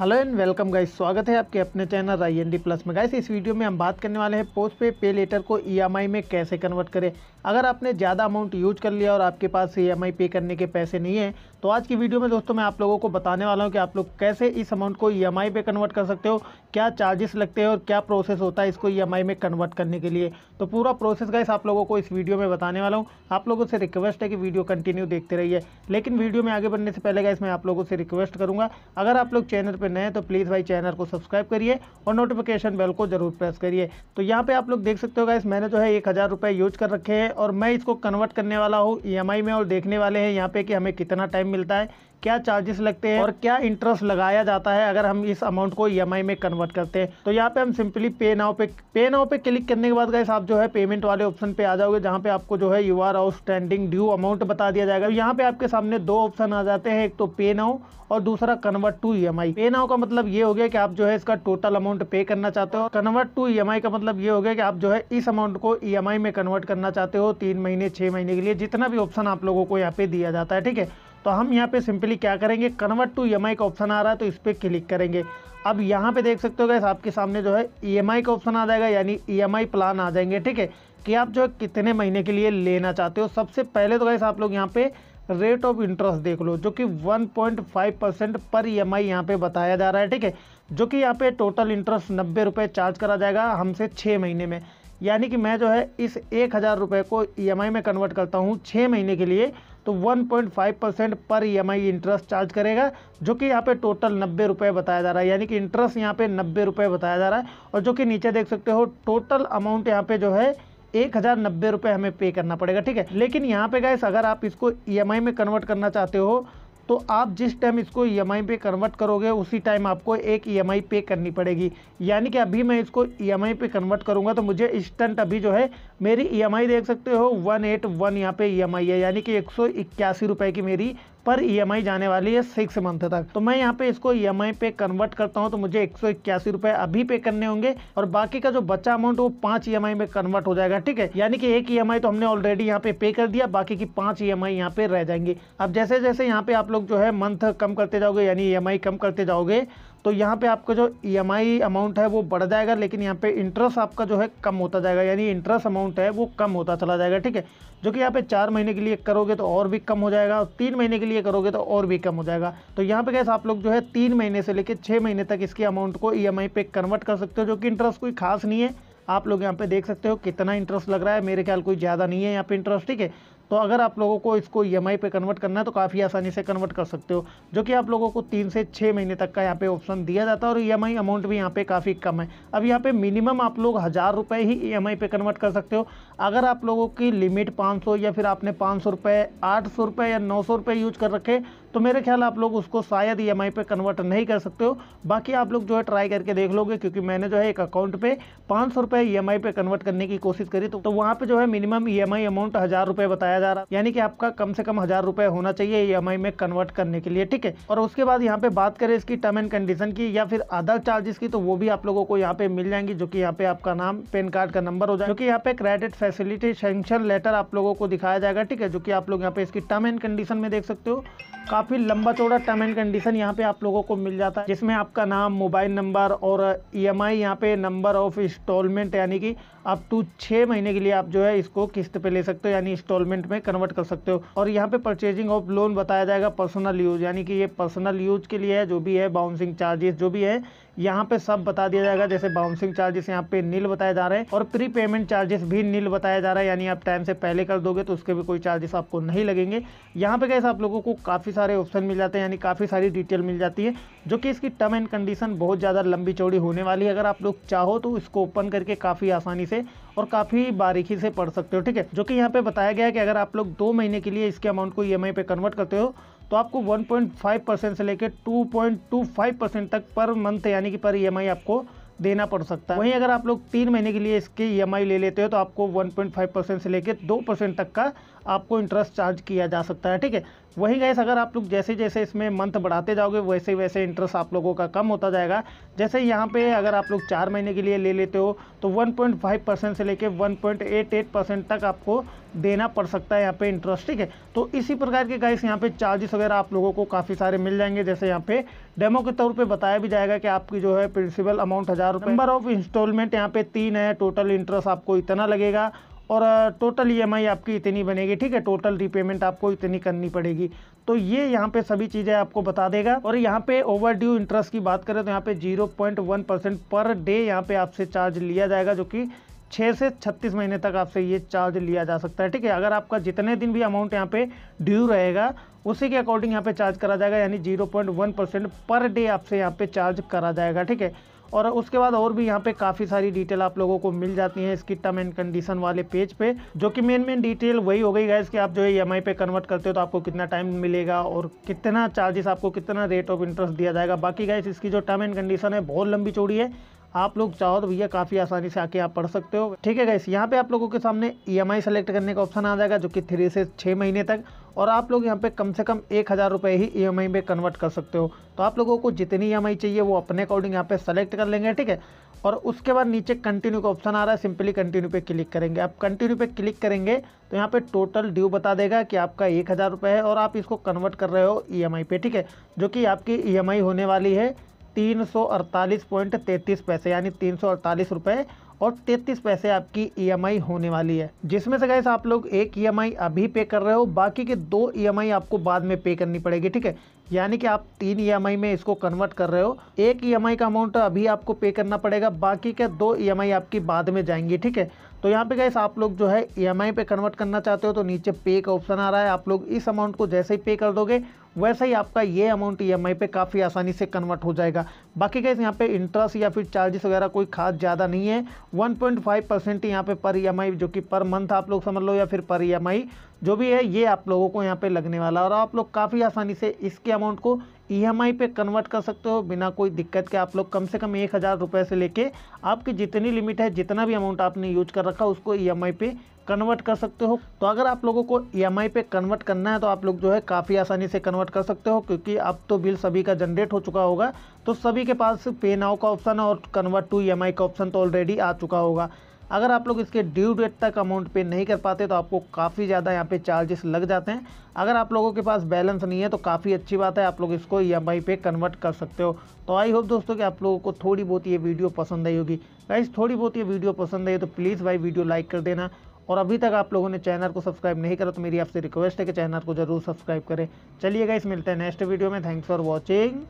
hello and welcome guys स्वागत है आपके अपने channel I N D plus में गाइस इस वीडियो में हम बात करने वाले हैं पोस्ट पे पे लेटर को ईएमआई e में कैसे कन्वर्ट करें अगर आपने ज़्यादा अमाउंट यूज कर लिया और आपके पास ईएमआई e पे करने के पैसे नहीं हैं तो आज की वीडियो में दोस्तों मैं आप लोगों को बताने वाला हूँ कि आप लोग कैसे इस अमाउंट को ई e एम पे कन्वर्ट कर सकते हो क्या चार्जेस लगते हैं और क्या प्रोसेस होता है इसको ई में कन्वर्ट करने के लिए तो पूरा प्रोसेस गाइस आप लोगों को इस वीडियो में बताने वाला हूँ आप लोगों से रिक्वेस्ट है कि वीडियो कंटिन्यू देखते रहिए लेकिन वीडियो में आगे बढ़ने से पहले गाइस मैं आप लोगों से रिक्वेस्ट करूँगा अगर आप लोग चैनल पर पे नए हैं तो प्लीज़ भाई चैनल को सब्सक्राइब करिए और नोटिफिकेशन बेल को जरूर प्रेस करिए तो यहाँ पे आप लोग देख सकते हो गाइस मैंने जो है एक हज़ार रुपये यूज कर रखे हैं और मैं इसको कन्वर्ट करने वाला हूँ ई e में और देखने वाले हैं यहाँ पे कि हमें कितना टाइम मिलता है क्या चार्जेस लगते हैं और क्या इंटरेस्ट लगाया जाता है अगर हम इस अमाउंट को ई e में कन्वर्ट करते हैं तो यहाँ पे हम सिंपली पे नाव पे पे नाव पे क्लिक करने के बाद गाइस आप जो है पेमेंट वाले ऑप्शन पे आ जाओगे जहाँ पे आपको जो है your outstanding due amount बता दिया जाएगा यहाँ पे आपके सामने दो ऑप्शन आ जाते हैं एक तो पे नाव और दूसरा कन्वर्ट टू ई पे नाव का मतलब ये हो गया कि आप जो है इसका टोटल अमाउंट पे करना चाहते हो कन्वर्ट टू ई का मतलब ये हो गया कि आप जो है इस अमाउंट को ई e में कन्वर्ट करना चाहते हो तीन महीने छह महीने के लिए जितना भी ऑप्शन आप लोगों को यहाँ पे दिया जाता है ठीक है तो हम यहाँ पे सिंपली क्या करेंगे कन्वर्ट टू ई का ऑप्शन आ रहा है तो इस पर क्लिक करेंगे अब यहाँ पे देख सकते हो गैस आपके सामने जो है ई e का ऑप्शन आ जाएगा यानी ई e प्लान आ जाएंगे ठीक है कि आप जो है कितने महीने के लिए लेना चाहते हो सबसे पहले तो गैस आप लोग यहाँ पे रेट ऑफ इंटरेस्ट देख लो जो कि 1.5 परसेंट पर ई एम यहाँ पर बताया जा रहा है ठीक है जो कि यहाँ पे टोटल इंटरेस्ट नब्बे रुपये चार्ज करा जाएगा हमसे छः महीने में यानी कि मैं जो है इस एक हज़ार रुपये को ई e में कन्वर्ट करता हूँ छः महीने के लिए तो 1.5 परसेंट पर ई इंटरेस्ट चार्ज करेगा जो कि यहाँ पे टोटल नब्बे रुपये बताया जा रहा है यानी कि इंटरेस्ट यहाँ पे नब्बे रुपये बताया जा रहा है और जो कि नीचे देख सकते हो टोटल अमाउंट यहाँ पे जो है एक हज़ार नब्बे रुपये हमें पे करना पड़ेगा ठीक है लेकिन यहाँ पे गैस अगर आप इसको ई e में कन्वर्ट करना चाहते हो तो आप जिस टाइम इसको ई e पे कन्वर्ट करोगे उसी टाइम आपको एक ई e पे करनी पड़ेगी यानी कि अभी मैं इसको ई e पे कन्वर्ट करूँगा तो मुझे इंस्टेंट अभी जो है मेरी ई देख सकते हो वन एट वन यहाँ पे ई है यानी कि एक सौ की मेरी पर ई e जाने वाली है सिक्स मंथ तक तो मैं यहाँ पे इसको ई e पे कन्वर्ट करता हूँ तो मुझे एक सौ अभी पे करने होंगे और बाकी का जो बचा अमाउंट वो पांच ई e में कन्वर्ट हो जाएगा ठीक है यानी कि एक ई तो हमने ऑलरेडी यहाँ पे पे कर दिया बाकी की पांच ई एम यहाँ पे रह जाएंगी अब जैसे जैसे यहाँ पे आप लोग जो है मंथ कम करते जाओगे यानी ई कम करते जाओगे तो यहाँ पे आपका जो ई e अमाउंट है वो बढ़ जाएगा लेकिन यहाँ पे इंटरेस्ट आपका जो है कम होता जाएगा यानी इंटरेस्ट अमाउंट है वो कम होता चला जाएगा ठीक है जो कि यहाँ पे चार महीने के लिए करोगे तो और भी कम हो जाएगा और तीन महीने के लिए करोगे तो और भी कम हो जाएगा तो यहाँ पे कैसे आप लोग जो है तीन महीने से लेकर छः महीने तक इसकी अमाउंट को ई e पे कन्वर्ट कर सकते हो जो कि इंटरेस्ट कोई खास नहीं है आप लोग यहाँ पे देख सकते हो कितना इंटरेस्ट लग रहा है मेरे ख्याल कोई ज़्यादा नहीं है यहाँ पे इंटरेस्ट ठीक है तो अगर आप लोगों को इसको ई e एम पे कन्वर्ट करना है तो काफ़ी आसानी से कन्वर्ट कर सकते हो जो कि आप लोगों को तीन से छः महीने तक का यहाँ पे ऑप्शन दिया जाता है और ई e अमाउंट भी यहाँ पे काफ़ी कम है अब यहाँ पे मिनिमम आप लोग हज़ार रुपये ही ई e पे कन्वर्ट कर सकते हो अगर आप लोगों की लिमिट पाँच या फिर आपने पाँच सौ रुपये आठ सौ रुपये या नौ सौ रुपये यूज कर रखे तो मेरे ख्याल आप लोग उसको शायद ई e पे कन्वर्ट नहीं कर सकते हो बाकी आप लोग जो है ट्राई करके देख लोगे क्योंकि मैंने जो है एक अकाउंट पे पाँच सौ रुपये ई e पे कन्वर्ट करने की कोशिश करी तो, तो वहाँ पे जो है मिनिमम ई अमाउंट हज़ार रुपये बताया जा रहा है यानी कि आपका कम से कम हज़ार रुपये होना चाहिए ई e में कन्वर्ट करने के लिए ठीक है और उसके बाद यहाँ पे बात करें इसकी टर्म एंड कंडीशन की या फिर अदर चार्जेस की तो वो भी आप लोगों को यहाँ पे मिल जाएंगी जो कि यहाँ पे आपका नाम पेन कार्ड का नंबर हो जाए जो कि यहाँ पे क्रेडिट फैसिलिटी सेंक्शन लेटर आप लोगों को दिखाया जाएगा ठीक है जो कि आप लोग यहाँ पे इसकी टर्म एंड कंडीशन में देख सकते हो काफ़ी लंबा चौड़ा टर्म एंड कंडीशन यहाँ पे आप लोगों को मिल जाता है जिसमें आपका नाम मोबाइल नंबर और ई एम आई यहाँ पे नंबर ऑफ इंस्टॉलमेंट यानी कि आप टू छः महीने के लिए आप जो है इसको किस्त पे ले सकते हो यानी इंस्टॉलमेंट में कन्वर्ट कर सकते हो और यहाँ पे परचेजिंग ऑफ लोन बताया जाएगा पर्सनल यूज यानी कि ये पर्सनल यूज के लिए है जो भी है बाउंसिंग चार्जेस जो भी है यहाँ पे सब बता दिया जाएगा जैसे बाउंसिंग चार्जेस यहाँ पे नील बताए जा रहे हैं और प्री पेमेंट चार्जेस भी नील बताया जा रहा है यानी आप टाइम से पहले कर दोगे तो उसके भी कोई चार्जेस आपको नहीं लगेंगे यहाँ पे कैसे आप लोगों को काफ़ी सारे ऑप्शन मिल जाते हैं यानी काफ़ी सारी डिटेल मिल जाती है जो कि इसकी टर्म एंड कंडीशन बहुत ज़्यादा लंबी चौड़ी होने वाली है अगर आप लोग चाहो तो इसको ओपन करके काफ़ी आसानी से और काफ़ी बारीकी से पढ़ सकते हो ठीक है जो कि यहाँ पे बताया गया है कि अगर आप लोग दो महीने के लिए इसके अमाउंट को ई e पे कन्वर्ट करते हो तो आपको 1.5 परसेंट से लेकर 2.25 परसेंट तक पर मंथ यानी कि पर ई e आपको देना पड़ सकता है वहीं अगर आप लोग तीन महीने के लिए इसके ई e ले लेते हो तो आपको 1.5 परसेंट से लेकर 2 परसेंट तक का आपको इंटरेस्ट चार्ज किया जा सकता है ठीक है वही गैस अगर आप लोग जैसे जैसे इसमें मंथ बढ़ाते जाओगे वैसे वैसे इंटरेस्ट आप लोगों का कम होता जाएगा जैसे यहाँ पे अगर आप लोग चार महीने के लिए ले लेते हो तो 1.5 परसेंट से लेके 1.88 परसेंट तक आपको देना पड़ सकता है यहाँ पे इंटरेस्ट ठीक है तो इसी प्रकार के गैस यहाँ पे चार्जेस वगैरह आप लोगों को काफ़ी सारे मिल जाएंगे जैसे यहाँ पे डेमो के तौर पर बताया भी जाएगा कि आपकी जो है प्रिंसिपल अमाउंट हज़ार नंबर ऑफ इंस्टॉलमेंट यहाँ पे तीन है टोटल इंटरेस्ट आपको इतना लगेगा और टोटल ईएमआई e आपकी इतनी बनेगी ठीक है टोटल रीपेमेंट आपको इतनी करनी पड़ेगी तो ये यहाँ पे सभी चीज़ें आपको बता देगा और यहाँ पे ओवरड्यू इंटरेस्ट की बात करें तो यहाँ पे 0.1 परसेंट पर डे यहाँ पे आपसे चार्ज लिया जाएगा जो कि छः से छत्तीस महीने तक आपसे ये चार्ज लिया जा सकता है ठीक है अगर आपका जितने दिन भी अमाउंट यहाँ पे ड्यू रहेगा उसी के अकॉर्डिंग यहाँ पे चार्ज करा जाएगा यानी 0.1 परसेंट पर डे आपसे यहाँ पे चार्ज करा जाएगा ठीक है और उसके बाद और भी यहाँ पे काफ़ी सारी डिटेल आप लोगों को मिल जाती है इसकी टर्म एंड कंडीशन वाले पेज पे जो कि मेन मेन डिटेल वही हो गई गैस कि आप जो है ई पे कन्वर्ट करते हो तो आपको कितना टाइम मिलेगा और कितना चार्जेस आपको कितना रेट ऑफ इंटरेस्ट दिया जाएगा बाकी गैस इसकी जो टर्म एंड कंडीशन है बहुत लंबी चौड़ी है आप लोग चाहो तो भैया काफ़ी आसानी से आके आप पढ़ सकते हो ठीक है गैस यहाँ पे आप लोगों के सामने ई सेलेक्ट करने का ऑप्शन आ जाएगा जो कि थ्री से छः महीने तक और आप लोग यहाँ पे कम से कम एक हज़ार रुपये ही ई एम आई में कन्वर्ट कर सकते हो तो आप लोगों को जितनी ई एम आई चाहिए वो अपने अकॉर्डिंग यहाँ पे सेलेक्ट कर लेंगे ठीक है और उसके बाद नीचे कंटिन्यू का ऑप्शन आ रहा है सिंपली कंटिन्यू पे क्लिक करेंगे आप कंटिन्यू पे क्लिक करेंगे तो यहाँ पे टोटल ड्यू बता देगा कि आपका एक हज़ार रुपये है और आप इसको कन्वर्ट कर रहे हो ई एम आई पे ठीक है जो कि आपकी ई एम आई होने वाली है तीन सौ अड़तालीस पॉइंट पैसे यानी तीन सौ अड़तालीस रुपये और तैतीस पैसे आपकी ई e होने वाली है जिसमें से गैस आप लोग एक ई e अभी पे कर रहे हो बाकी के दो ई e आपको बाद में पे करनी पड़ेगी ठीक है यानी कि आप तीन ई में इसको कन्वर्ट कर रहे हो एक ई का अमाउंट अभी आपको पे करना पड़ेगा बाकी के दो ई आपकी बाद में जाएंगी ठीक है तो यहाँ पे गैस आप लोग जो है ई पे कन्वर्ट करना चाहते हो तो नीचे पे का ऑप्शन आ रहा है आप लोग इस अमाउंट को जैसे ही पे कर दोगे वैसे ही आपका ये अमाउंट ई पे काफ़ी आसानी से कन्वर्ट हो जाएगा बाकी गैस यहाँ पे इंटरेस्ट या फिर चार्जेस वगैरह कोई खास ज़्यादा नहीं है 1.5 परसेंट यहाँ पे पर ई e जो कि पर मंथ आप लोग समझ लो या फिर पर ई e जो भी है ये आप लोगों को यहाँ पे लगने वाला और आप लोग काफ़ी आसानी से इसके अमाउंट को ई e पे कन्वर्ट कर सकते हो बिना कोई दिक्कत के आप लोग कम से कम एक हज़ार रुपये से लेके आपकी जितनी लिमिट है जितना भी अमाउंट आपने यूज कर रखा उसको ई पे कन्वर्ट कर सकते हो तो अगर आप लोगों को ई e पे कन्वर्ट करना है तो आप लोग जो है काफ़ी आसानी से कन्वर्ट कर सकते हो क्योंकि अब तो बिल सभी का जनरेट हो चुका होगा तो सभी के पास पे नाव का ऑप्शन और कन्वर्ट टू ई का ऑप्शन तो ऑलरेडी आ चुका होगा अगर आप लोग इसके ड्यू डेट तक अमाउंट पे नहीं कर पाते तो आपको काफ़ी ज़्यादा यहाँ पे चार्जेस लग जाते हैं अगर आप लोगों के पास बैलेंस नहीं है तो काफ़ी अच्छी बात है आप लोग इसको ई e पे कन्वर्ट कर सकते हो तो आई होप दोस्तों कि आप लोगों को थोड़ी बहुत ये वीडियो पसंद आई होगी गाइज थोड़ी बहुत ये वीडियो पसंद आई तो प्लीज़ भाई वीडियो लाइक कर देना और अभी तक आप लोगों ने चैनल को सब्सक्राइब नहीं करा तो मेरी आपसे रिक्वेस्ट है कि चैनल को जरूर सब्सक्राइब करें चलिए गाइस मिलते हैं नेक्स्ट वीडियो में थैंक्स फॉर वॉचिंग